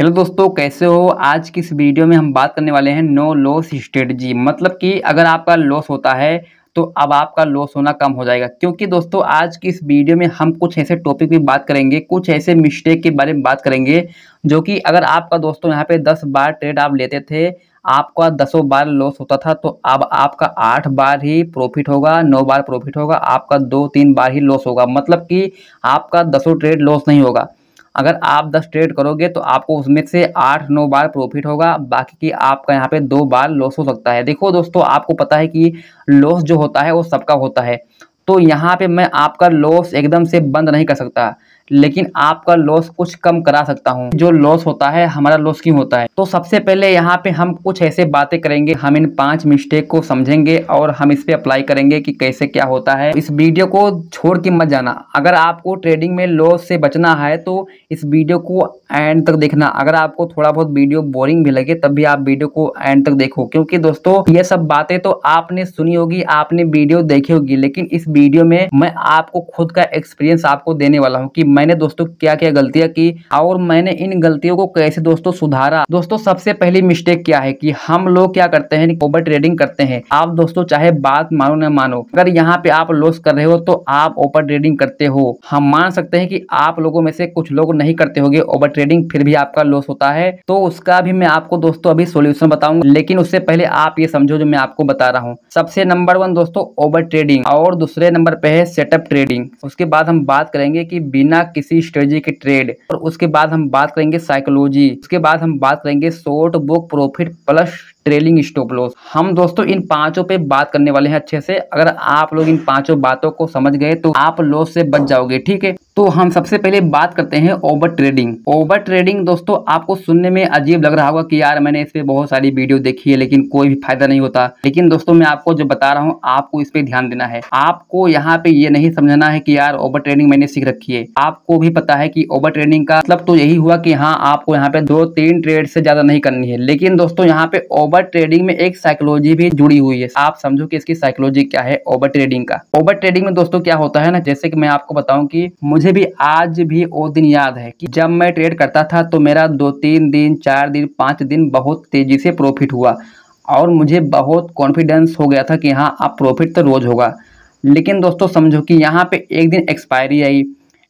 hello दोस्तों कैसे हो आज की इस वीडियो में हम बात करने वाले हैं नो लॉस स्ट्रेटजी मतलब कि अगर आपका लॉस होता है तो अब आपका लॉस होना कम हो जाएगा क्योंकि दोस्तों आज की इस वीडियो में हम कुछ ऐसे टॉपिक भी बात करेंगे कुछ ऐसे मिस्टेक के बारे में बात करेंगे जो कि अगर आपका दोस्तों यहाँ पे दस बार ट्रेड आप लेते थे आपका दसों बार लॉस होता था तो अब आपका आठ बार ही प्रॉफिट होगा नौ बार प्रॉफिट होगा आपका दो तीन बार ही लॉस होगा मतलब कि आपका दसों ट्रेड लॉस नहीं होगा अगर आप दस ट्रेड करोगे तो आपको उसमें से आठ नौ बार प्रॉफिट होगा बाकी की आपका यहाँ पे दो बार लॉस हो सकता है देखो दोस्तों आपको पता है कि लॉस जो होता है वो सबका होता है तो यहाँ पे मैं आपका लॉस एकदम से बंद नहीं कर सकता लेकिन आपका लॉस कुछ कम करा सकता हूँ जो लॉस होता है हमारा लॉस क्यों होता है तो सबसे पहले यहाँ पे हम कुछ ऐसे बातें करेंगे हम इन पांच मिस्टेक को समझेंगे और हम इस पर अप्लाई करेंगे कि कैसे क्या होता है इस वीडियो को छोड़ के मत जाना अगर आपको ट्रेडिंग में लॉस से बचना है तो इस वीडियो को एंड तक देखना अगर आपको थोड़ा बहुत वीडियो बोरिंग भी लगे तब भी आप वीडियो को एंड तक देखो क्योंकि दोस्तों ये सब बातें तो आपने सुनी होगी आपने वीडियो देखी होगी लेकिन इस वीडियो में मैं आपको खुद का एक्सपीरियंस आपको देने वाला हूँ की मैंने दोस्तों क्या क्या गलतियां की हाँ, और मैंने इन गलतियों को कैसे दोस्तों सुधारा दोस्तों सबसे पहली मिस्टेक क्या है कि हम लोग क्या करते हैं ओवर ट्रेडिंग करते हैं आप दोस्तों चाहे बात मानो ना मानो अगर यहाँ पे आप लॉस कर रहे हो तो आप ओवर ट्रेडिंग करते हो हम मान सकते हैं कि आप लोगों में से कुछ लोग नहीं करते होगे ओवर ट्रेडिंग फिर भी आपका लॉस होता है तो उसका भी मैं आपको दोस्तों अभी सोल्यूशन बताऊंगा लेकिन उससे पहले आप ये समझो जो मैं आपको बता रहा हूँ सबसे नंबर वन दोस्तों ओवर ट्रेडिंग और दूसरे नंबर पे है सेटअप ट्रेडिंग उसके बाद हम बात करेंगे कि बिना किसी स्ट्रेटी की ट्रेड और उसके बाद हम बात करेंगे साइकोलॉजी उसके बाद हम बात करेंगे short book profit plus trailing stop loss हम दोस्तों इन पांचों पे बात करने वाले हैं अच्छे से अगर आप लोग इन पांचों बातों को समझ गए तो आप लॉस से बच जाओगे ठीक है तो हम सबसे पहले बात करते हैं ओवर ट्रेडिंग ओवर ट्रेडिंग दोस्तों आपको सुनने में अजीब लग रहा होगा कि यार मैंने इस पर बहुत सारी वीडियो देखी है लेकिन कोई भी फायदा नहीं होता लेकिन दोस्तों मैं आपको जो बता रहा हूँ आपको इस पे ध्यान देना है आपको यहाँ पे ये नहीं समझना है की यार ओवर ट्रेडिंग मैंने सीख रखी है आपको भी पता है की ओवर ट्रेडिंग का मतलब तो यही हुआ की हाँ आपको यहाँ पे दो तीन ट्रेड से ज्यादा नहीं करनी है लेकिन दोस्तों यहाँ पे ओवर ओवर ट्रेडिंग में एक साइकोलॉजी भी जुड़ी हुई है आप समझो कि इसकी साइकोलॉजी क्या है ओवर ट्रेडिंग का ओवर ट्रेडिंग में दोस्तों क्या होता है ना जैसे कि मैं आपको बताऊं कि मुझे भी आज भी वो दिन याद है कि जब मैं ट्रेड करता था तो मेरा दो तीन दिन चार दिन पाँच दिन बहुत तेजी से प्रॉफिट हुआ और मुझे बहुत कॉन्फिडेंस हो गया था कि हाँ आप प्रॉफिट तो रोज होगा लेकिन दोस्तों समझो कि यहाँ पे एक दिन एक्सपायरी आई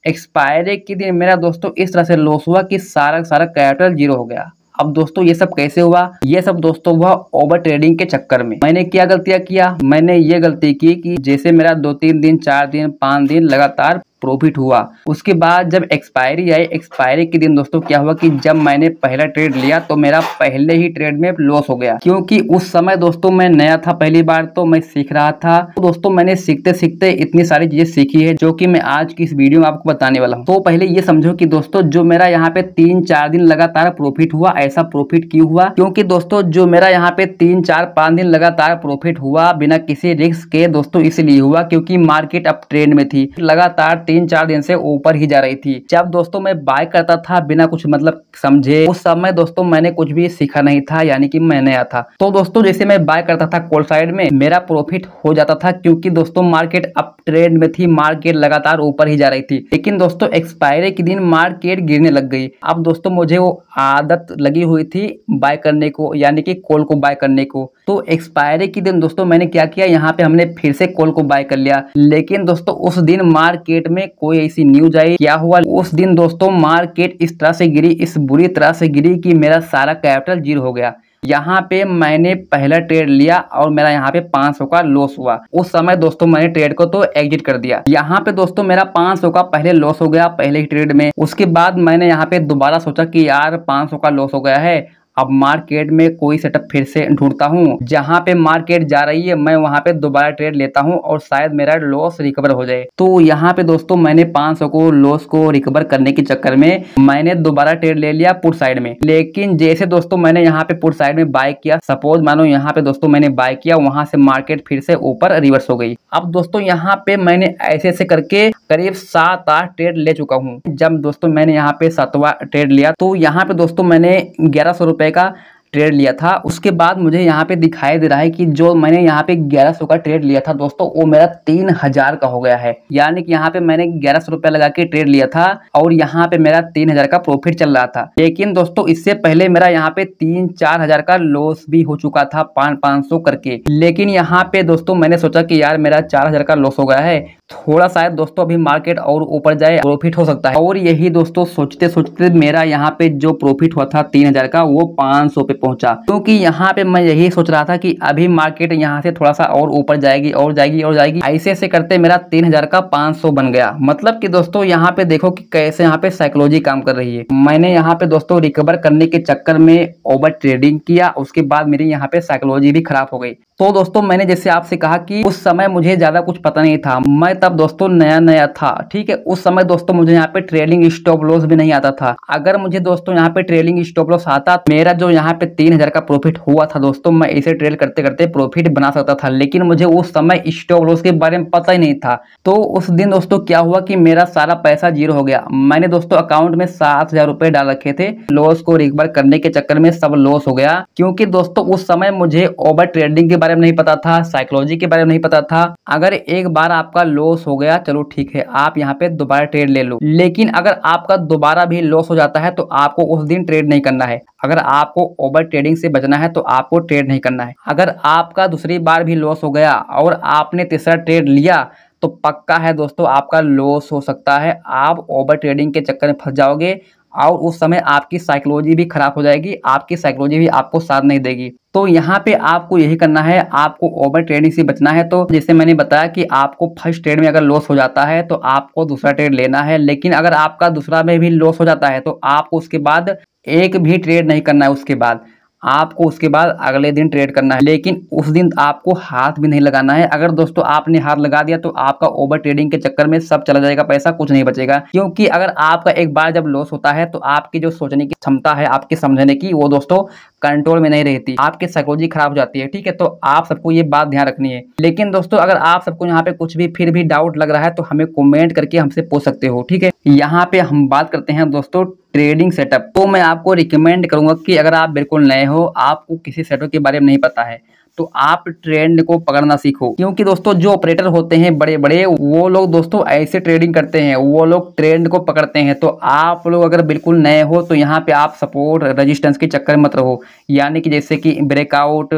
एक्सपायरी के दिन मेरा दोस्तों इस तरह से लॉस हुआ कि सारा सारा कैपिटल जीरो हो गया अब दोस्तों ये सब कैसे हुआ ये सब दोस्तों हुआ ओवर ट्रेडिंग के चक्कर में मैंने क्या गलतियां किया मैंने ये गलती की कि जैसे मेरा दो तीन दिन चार दिन पांच दिन लगातार प्रॉफिट हुआ उसके बाद जब एक्सपायरी आई एक्सपायरी के दिन दोस्तों क्या हुआ कि जब मैंने पहला ट्रेड लिया तो मेरा पहले ही ट्रेड में लॉस हो गया क्योंकि उस समय दोस्तों मैं नया था पहली बार तो मैं सीख रहा था तो दोस्तों मैंने सीखते सीखते इतनी सारी चीजें सीखी है जो कि मैं आज की इस वीडियो में आपको बताने वाला हूँ तो पहले ये समझो की दोस्तों जो मेरा यहाँ पे तीन चार दिन लगातार प्रोफिट हुआ ऐसा प्रोफिट क्यों हुआ क्योंकि दोस्तों जो मेरा यहाँ पे तीन चार पाँच दिन लगातार प्रोफिट हुआ बिना किसी रिस्क के दोस्तों इसलिए हुआ क्योंकि मार्केट अब ट्रेंड में थी लगातार तीन चार दिन से ऊपर ही जा रही थी जब दोस्तों मैं बाय करता था बिना कुछ मतलब समझे उस समय दोस्तों मैंने कुछ भी सीखा नहीं था यानी कि मैं नया था तो दोस्तों जैसे मैं बाय करता था कोल्ड साइड में मेरा प्रॉफिट हो जाता था क्योंकि दोस्तों मार्केट अप ट्रेंड में थी मार्केट लगातार ऊपर ही जा रही थी लेकिन दोस्तों एक्सपायरी के दिन मार्केट गिरने लग गई अब दोस्तों मुझे वो आदत लगी हुई थी बाय करने को यानी कि कोल को बाय करने को तो एक्सपायरी के दिन दोस्तों मैंने क्या किया यहाँ पे हमने फिर से कोल को बाय कर लिया लेकिन दोस्तों उस दिन मार्केट में में कोई ऐसी न्यूज आई क्या हुआ उस दिन दोस्तों मार्केट इस तरह से गिरी इस बुरी तरह से गिरी कि मेरा सारा कैपिटल जीरो हो गया यहाँ पे मैंने पहला ट्रेड लिया और मेरा यहाँ पे 500 का लॉस हुआ उस समय दोस्तों मैंने ट्रेड को तो एग्जिट कर दिया यहाँ पे दोस्तों मेरा 500 का पहले लॉस हो गया पहले ही ट्रेड में उसके बाद मैंने यहाँ पे दोबारा सोचा कि यार 500 का लॉस हो गया है अब मार्केट में कोई सेटअप फिर से ढूंढता हूँ जहाँ पे मार्केट जा रही है मैं वहाँ पे दोबारा ट्रेड लेता हूँ और शायद मेरा लॉस रिकवर हो जाए तो यहाँ पे दोस्तों मैंने 500 को लॉस को रिकवर करने के चक्कर में मैंने दोबारा ट्रेड ले लिया पुट साइड में लेकिन जैसे दोस्तों मैंने यहाँ पे पुट साइड में बाय किया सपोज मानो यहाँ पे दोस्तों मैंने बाय किया वहां से मार्केट फिर से ऊपर रिवर्स हो गई अब दोस्तों यहाँ पे मैंने ऐसे ऐसे करके करीब सात आठ ट्रेड ले चुका हूँ जब दोस्तों मैंने यहाँ पे सातवा ट्रेड लिया तो यहाँ पे दोस्तों मैंने ग्यारह सौ रुपए रुपये का ट्रेड लिया था उसके बाद मुझे यहाँ पे दिखाई दे रहा है कि जो मैंने यहाँ पे 1100 का ट्रेड लिया था दोस्तों वो मेरा 3000 का हो गया है यानी कि यहाँ पे मैंने ग्यारह सौ लगा के ट्रेड लिया था और यहाँ पे मेरा 3000 का प्रॉफिट चल रहा था लेकिन दोस्तों इससे पहले मेरा यहाँ पे तीन चार हजार का लॉस भी हो चुका था पाँच पाँच करके लेकिन यहाँ पे दोस्तों मैंने सोचा कि यार मेरा चार का लॉस हो गया है थोड़ा है दोस्तों अभी मार्केट और ऊपर जाए प्रॉफिट हो सकता है और यही दोस्तों सोचते सोचते मेरा यहाँ पे जो प्रॉफिट हुआ था तीन हजार का वो पाँच सौ पे पहुंचा क्योंकि यहाँ पे मैं यही सोच रहा था कि अभी मार्केट यहाँ से थोड़ा सा और ऊपर जाएगी और जाएगी और जाएगी ऐसे ऐसे करते मेरा तीन हजार का पाँच सौ बन गया मतलब की दोस्तों यहाँ पे देखो की कैसे यहाँ पे साइकोलॉजी काम कर रही है मैंने यहाँ पे दोस्तों रिकवर करने के चक्कर में ओवर ट्रेडिंग किया उसके बाद मेरी यहाँ पे साइकोलॉजी भी खराब हो गई तो दोस्तों मैंने जैसे आपसे कहा कि उस समय मुझे ज़्यादा कुछ पता नहीं था मैं तब दोस्तों नया नया था ठीक है उस समय दोस्तों मुझे यहाँ पे ट्रेलिंग स्टॉप लॉस भी नहीं आता था अगर मुझे दोस्तों यहाँ पे ट्रेलिंग स्टॉप लॉस आता मेरा जो यहाँ पे तीन हजार का प्रॉफिट हुआ था दोस्तों मैं इसे ट्रेल करते करते प्रॉफिट बना सकता था लेकिन मुझे उस समय स्टॉप लॉस के बारे में पता ही नहीं था तो उस दिन दोस्तों क्या हुआ की मेरा सारा पैसा जीरो हो गया मैंने दोस्तों अकाउंट में सात हजार डाल रखे थे लॉस को रिकवर करने के चक्कर में सब लॉस हो गया क्योंकि दोस्तों उस समय मुझे ओवर ट्रेडिंग के बारे बारे में नहीं पता था साइकोलॉजी के बारे में नहीं पता था अगर एक बार आपका लॉस हो गया चलो ठीक है आप यहाँ पे दोबारा ट्रेड ले लो लेकिन अगर आपका दोबारा भी लॉस हो जाता है तो आपको उस दिन ट्रेड नहीं करना है अगर आपको ओवर ट्रेडिंग से बचना है तो आपको ट्रेड नहीं करना है अगर आपका दूसरी बार भी लॉस हो गया और आपने तीसरा ट्रेड लिया तो पक्का है दोस्तों आपका लॉस हो सकता है आप ओवर ट्रेडिंग के चक्कर में फंस जाओगे और उस समय आपकी साइकोलॉजी भी खराब हो जाएगी आपकी साइकोलॉजी भी आपको साथ नहीं देगी तो यहाँ पे आपको यही करना है आपको ओवर ट्रेडिंग से बचना है तो जैसे मैंने बताया कि आपको फर्स्ट ट्रेड में अगर लॉस हो जाता है तो आपको दूसरा ट्रेड लेना है लेकिन अगर आपका दूसरा में भी लॉस हो जाता है तो आपको उसके बाद एक भी ट्रेड नहीं करना है उसके बाद आपको उसके बाद अगले दिन ट्रेड करना है लेकिन उस दिन आपको हाथ भी नहीं लगाना है अगर दोस्तों आपने हाथ लगा दिया तो आपका ओवर ट्रेडिंग के चक्कर में सब चला जाएगा पैसा कुछ नहीं बचेगा क्योंकि अगर आपका एक बार जब लॉस होता है तो आपकी जो सोचने की क्षमता है आपके समझने की वो दोस्तों कंट्रोल में नहीं रहती आपकी साइकोलॉजी खराब हो जाती है ठीक है तो आप सबको ये बात ध्यान रखनी है लेकिन दोस्तों अगर आप सबको यहाँ पे कुछ भी फिर भी डाउट लग रहा है तो हमें कमेंट करके हमसे पूछ सकते हो ठीक है यहाँ पे हम बात करते हैं दोस्तों ट्रेडिंग सेटअप तो मैं आपको रिकमेंड करूंगा कि अगर आप बिल्कुल नए हो आपको किसी सेटअप के बारे में नहीं पता है तो आप ट्रेंड को पकड़ना सीखो क्योंकि दोस्तों जो ऑपरेटर होते हैं बड़े बड़े वो लोग दोस्तों ऐसे ट्रेडिंग करते हैं वो लोग ट्रेंड को पकड़ते हैं तो आप लोग अगर बिल्कुल नए हो तो यहाँ पे आप सपोर्ट रजिस्टेंस के चक्कर मत रहो यानी कि जैसे कि ब्रेकआउट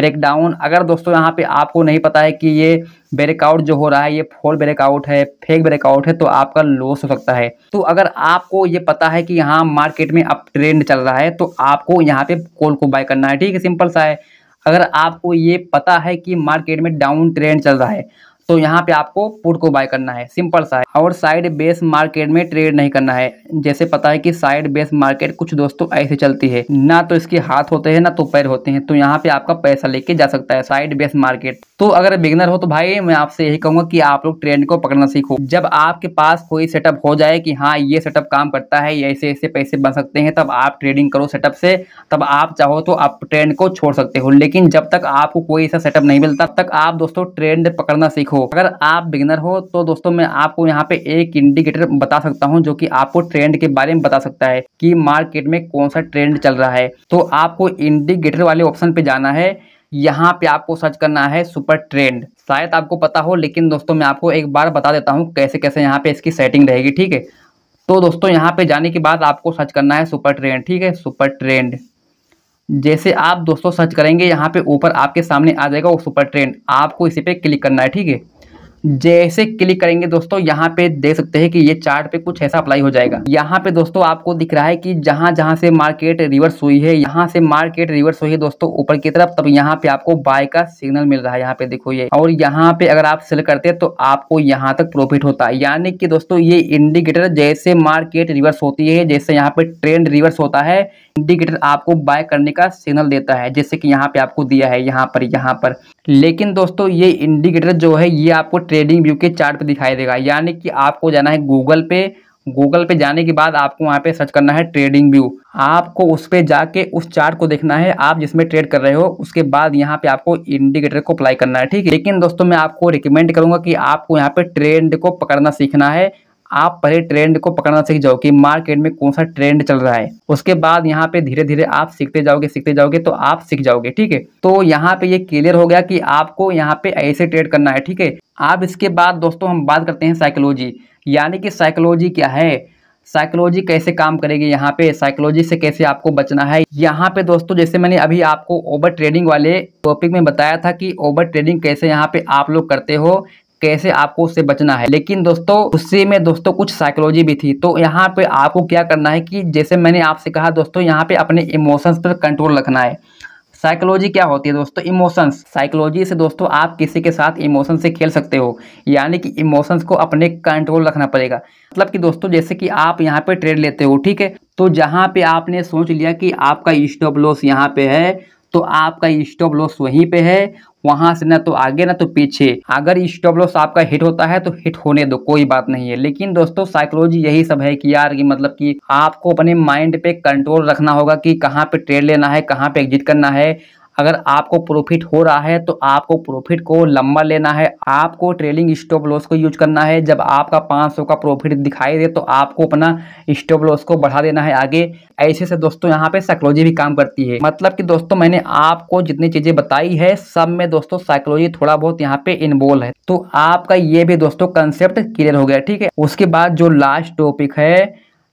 ब्रेकडाउन अगर दोस्तों यहाँ पे आपको नहीं पता है कि ये ब्रेकआउट जो हो रहा है ये फॉल ब्रेकआउट है फेक ब्रेकआउट है तो आपका लॉस हो सकता है तो अगर आपको ये पता है कि यहाँ मार्केट में अब ट्रेंड चल रहा है तो आपको यहाँ पे कॉल को बाय करना है ठीक है सिंपल सा है अगर आपको ये पता है कि मार्केट में डाउन ट्रेंड चल रहा है तो यहाँ पे आपको पुट को बाय करना है सिंपल सा है और साइड बेस मार्केट में ट्रेड नहीं करना है जैसे पता है कि साइड बेस मार्केट कुछ दोस्तों ऐसे चलती है ना तो इसके हाथ होते हैं ना तो पैर होते हैं तो यहाँ पे आपका पैसा लेके जा सकता है साइड बेस मार्केट तो अगर बिगनर हो तो भाई मैं आपसे यही कहूंगा कि आप लोग ट्रेंड को पकड़ना सीखो जब आपके पास कोई सेटअप हो जाए कि हाँ ये सेटअप काम करता है या ऐसे ऐसे पैसे बन सकते हैं तब आप ट्रेडिंग करो सेटअप से तब आप चाहो तो आप ट्रेंड को छोड़ सकते हो लेकिन जब तक आपको कोई ऐसा सेटअप नहीं मिलता तब तक आप दोस्तों ट्रेंड पकड़ना सीखो हो अगर आप बिगनर हो तो दोस्तों मैं आपको यहाँ पे एक इंडिकेटर बता सकता हूँ जो कि आपको ट्रेंड के बारे में बता सकता है कि मार्केट में कौन सा ट्रेंड चल रहा है तो आपको इंडिकेटर वाले ऑप्शन पे जाना है यहाँ पे आपको सर्च करना है सुपर ट्रेंड शायद आपको पता हो लेकिन दोस्तों मैं आपको एक बार बता देता हूँ कैसे कैसे यहाँ पे इसकी सेटिंग रहेगी ठीक है तो दोस्तों यहाँ पे जाने के बाद आपको सर्च करना है सुपर ट्रेंड ठीक है सुपर ट्रेंड जैसे आप दोस्तों सर्च करेंगे यहाँ पे ऊपर आपके सामने आ जाएगा वो सुपर ट्रेंड आपको इसी पे क्लिक करना है ठीक है जैसे क्लिक करेंगे दोस्तों यहाँ पे देख सकते हैं कि ये चार्ट पे कुछ ऐसा अप्लाई हो जाएगा यहाँ पे दोस्तों आपको दिख रहा है कि जहाँ जहाँ से मार्केट रिवर्स हुई है यहाँ से मार्केट रिवर्स हुई है दोस्तों ऊपर की तरफ तब यहाँ पे आपको बाय का सिग्नल मिल रहा है यहाँ पे देखो ये और यहाँ पे अगर आप सेल करते हैं तो आपको यहाँ तक प्रॉफिट होता है यानी कि दोस्तों ये इंडिकेटर जैसे मार्केट रिवर्स होती है जैसे यहाँ पे ट्रेंड रिवर्स होता है इंडिकेटर आपको बाय करने का सिग्नल देता है जैसे कि यहाँ पे आपको दिया है यहाँ पर यहाँ पर लेकिन दोस्तों ये इंडिकेटर जो है ये आपको ट्रेडिंग व्यू के चार्ट पे दिखाई देगा यानी कि आपको जाना है गूगल पे गूगल पे जाने के बाद आपको वहाँ पे सर्च करना है ट्रेडिंग व्यू आपको उस पर जाके उस चार्ट को देखना है आप जिसमें ट्रेड कर रहे हो उसके बाद यहाँ पे आपको इंडिकेटर को अप्लाई करना है ठीक है लेकिन दोस्तों मैं आपको रिकमेंड करूँगा कि आपको यहाँ पे ट्रेंड को पकड़ना सीखना है आप पहले ट्रेंड को पकड़ना सीख जाओ कि मार्केट में कौन सा ट्रेंड चल रहा है उसके बाद यहाँ पे धीरे धीरे आप सीखते जाओगे सीखते जाओगे तो आप सीख जाओगे ठीक है तो यहाँ पे ये क्लियर हो गया कि आपको यहाँ पे ऐसे ट्रेड करना है ठीक है आप इसके बाद दोस्तों हम बात करते हैं साइकोलॉजी यानी कि साइकोलॉजी क्या है साइकोलॉजी कैसे काम करेगी यहाँ पे साइकोलॉजी से कैसे आपको बचना है यहाँ पे दोस्तों जैसे मैंने अभी आपको ओवर ट्रेडिंग वाले टॉपिक में बताया था कि ओवर ट्रेडिंग कैसे यहाँ पे आप लोग करते हो कैसे आपको उससे बचना है लेकिन दोस्तों उससे में दोस्तों कुछ साइकोलॉजी भी थी तो यहाँ पे आपको क्या करना है कि जैसे मैंने आपसे कहा दोस्तों यहाँ पे अपने इमोशंस पर कंट्रोल रखना है साइकोलॉजी क्या होती है दोस्तों इमोशंस साइकोलॉजी से दोस्तों आप किसी के साथ इमोशन से खेल सकते हो यानी कि इमोशंस को अपने कंट्रोल रखना पड़ेगा मतलब कि दोस्तों जैसे कि आप यहाँ पे ट्रेड लेते हो ठीक है तो जहाँ पे आपने सोच लिया कि आपका स्टॉप लॉस यहाँ पे है तो आपका स्टॉप लॉस वहीं पे है वहां से ना तो आगे ना तो पीछे अगर स्टॉप लॉस आपका हिट होता है तो हिट होने दो कोई बात नहीं है लेकिन दोस्तों साइकोलॉजी यही सब है कि यार कि मतलब कि आपको अपने माइंड पे कंट्रोल रखना होगा कि कहाँ पे ट्रेड लेना है कहाँ पे एग्जिट करना है अगर आपको प्रॉफिट हो रहा है तो आपको प्रॉफिट को लंबा लेना है आपको ट्रेलिंग स्टॉप लॉस को यूज करना है जब आपका 500 का प्रॉफिट दिखाई दे तो आपको अपना स्टॉप लॉस को बढ़ा देना है आगे ऐसे से दोस्तों यहाँ पे साइकोलॉजी भी काम करती है मतलब कि दोस्तों मैंने आपको जितनी चीज़ें बताई है सब में दोस्तों साइकोलॉजी थोड़ा बहुत यहाँ पे इन्वॉल्व है तो आपका ये भी दोस्तों कंसेप्ट क्लियर हो गया ठीक है उसके बाद जो लास्ट टॉपिक है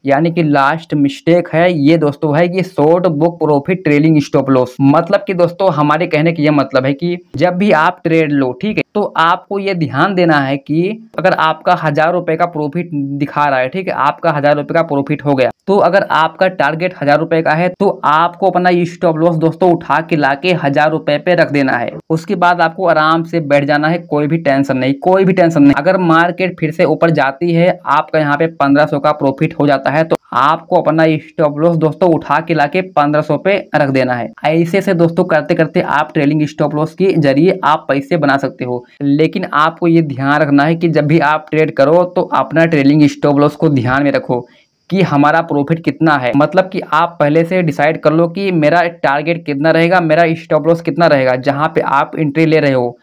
यानी कि लास्ट मिस्टेक है ये दोस्तों है कि short book profit trailing stop loss मतलब कि दोस्तों हमारे कहने का यह मतलब है कि जब भी आप ट्रेड लो ठीक है तो आपको ये ध्यान देना है कि अगर आपका हजार रुपए का प्रॉफिट दिखा रहा है ठीक है आपका हजार रुपए का प्रॉफिट हो गया तो अगर आपका टारगेट हजार रुपए का है तो आपको अपना ये स्टॉप लॉस दोस्तों उठा के ला के हजार रुपए पे रख देना है उसके बाद आपको आराम से बैठ जाना है कोई भी टेंशन नहीं कोई भी टेंशन नहीं अगर मार्केट फिर से ऊपर जाती है आपका यहाँ पे पंद्रह सौ का प्रॉफिट हो जाता है तो आपको अपना स्टॉप लॉस दोस्तों उठा के पंद्रह सौ पे रख देना है ऐसे से दोस्तों करते करते आप ट्रेलिंग स्टॉप लॉस के जरिए आप पैसे बना सकते हो लेकिन आपको ये ध्यान रखना है कि जब भी आप ट्रेड करो तो अपना ट्रेलिंग स्टॉप लॉस को ध्यान में रखो कि हमारा प्रॉफिट कितना है मतलब कि आप पहले से डिसाइड कर लो कि मेरा टारगेट कितना रहेगा मेरा स्टॉप लॉस कितना रहेगा जहाँ पे आप एंट्री ले रहे हो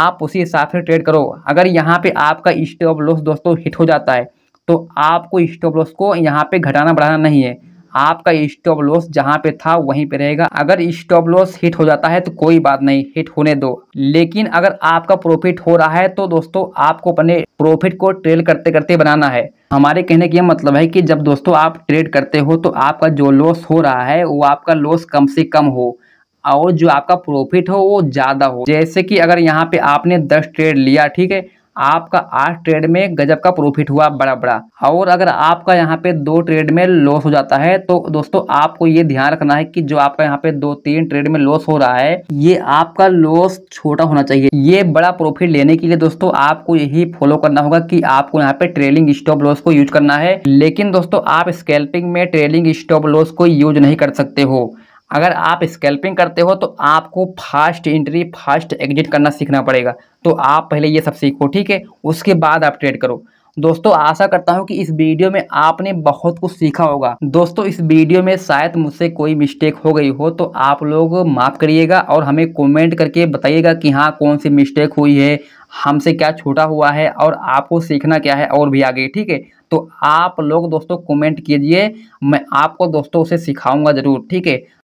आप उसी हिसाब से ट्रेड करो अगर यहाँ पे आपका स्टॉप लॉस दोस्तों हिट हो जाता है तो आपको स्टॉप लॉस को यहाँ पे घटाना बढ़ाना नहीं है आपका स्टॉप लॉस जहाँ पे था वहीं पे रहेगा अगर स्टॉप लॉस हिट हो जाता है तो कोई बात नहीं हिट होने दो लेकिन अगर आपका प्रॉफिट हो रहा है तो दोस्तों आपको अपने प्रॉफिट को ट्रेल करते करते बनाना है हमारे कहने का मतलब है कि जब दोस्तों आप ट्रेड करते हो तो आपका जो लॉस हो रहा है वो आपका लॉस कम से कम हो और जो आपका प्रॉफिट हो वो ज़्यादा हो जैसे कि अगर यहाँ पे आपने दस ट्रेड लिया ठीक है आपका आठ ट्रेड में गजब का प्रॉफिट हुआ बड़ा बड़ा और अगर आपका यहाँ पे दो ट्रेड में लॉस हो जाता है तो दोस्तों आपको ये ध्यान रखना है कि जो आपका यहाँ पे दो तीन ट्रेड में लॉस हो रहा है ये आपका लॉस छोटा होना चाहिए ये बड़ा प्रॉफिट लेने के लिए दोस्तों आपको यही फॉलो करना होगा कि आपको यहाँ पे ट्रेलिंग स्टॉप लॉस को यूज करना है लेकिन दोस्तों आप स्केल्पिंग में ट्रेलिंग स्टॉप लॉस को यूज नहीं कर सकते हो अगर आप स्केल्पिंग करते हो तो आपको फास्ट एंट्री फास्ट एग्जिट करना सीखना पड़ेगा तो आप पहले ये सब सीखो ठीक है उसके बाद आप ट्रेड करो दोस्तों आशा करता हूँ कि इस वीडियो में आपने बहुत कुछ सीखा होगा दोस्तों इस वीडियो में शायद मुझसे कोई मिस्टेक हो गई हो तो आप लोग माफ़ करिएगा और हमें कमेंट करके बताइएगा कि हाँ कौन सी मिस्टेक हुई है हमसे क्या छूटा हुआ है और आपको सीखना क्या है और भी आगे ठीक है तो आप लोग दोस्तों कॉमेंट कीजिए मैं आपको दोस्तों उसे सिखाऊँगा ज़रूर ठीक है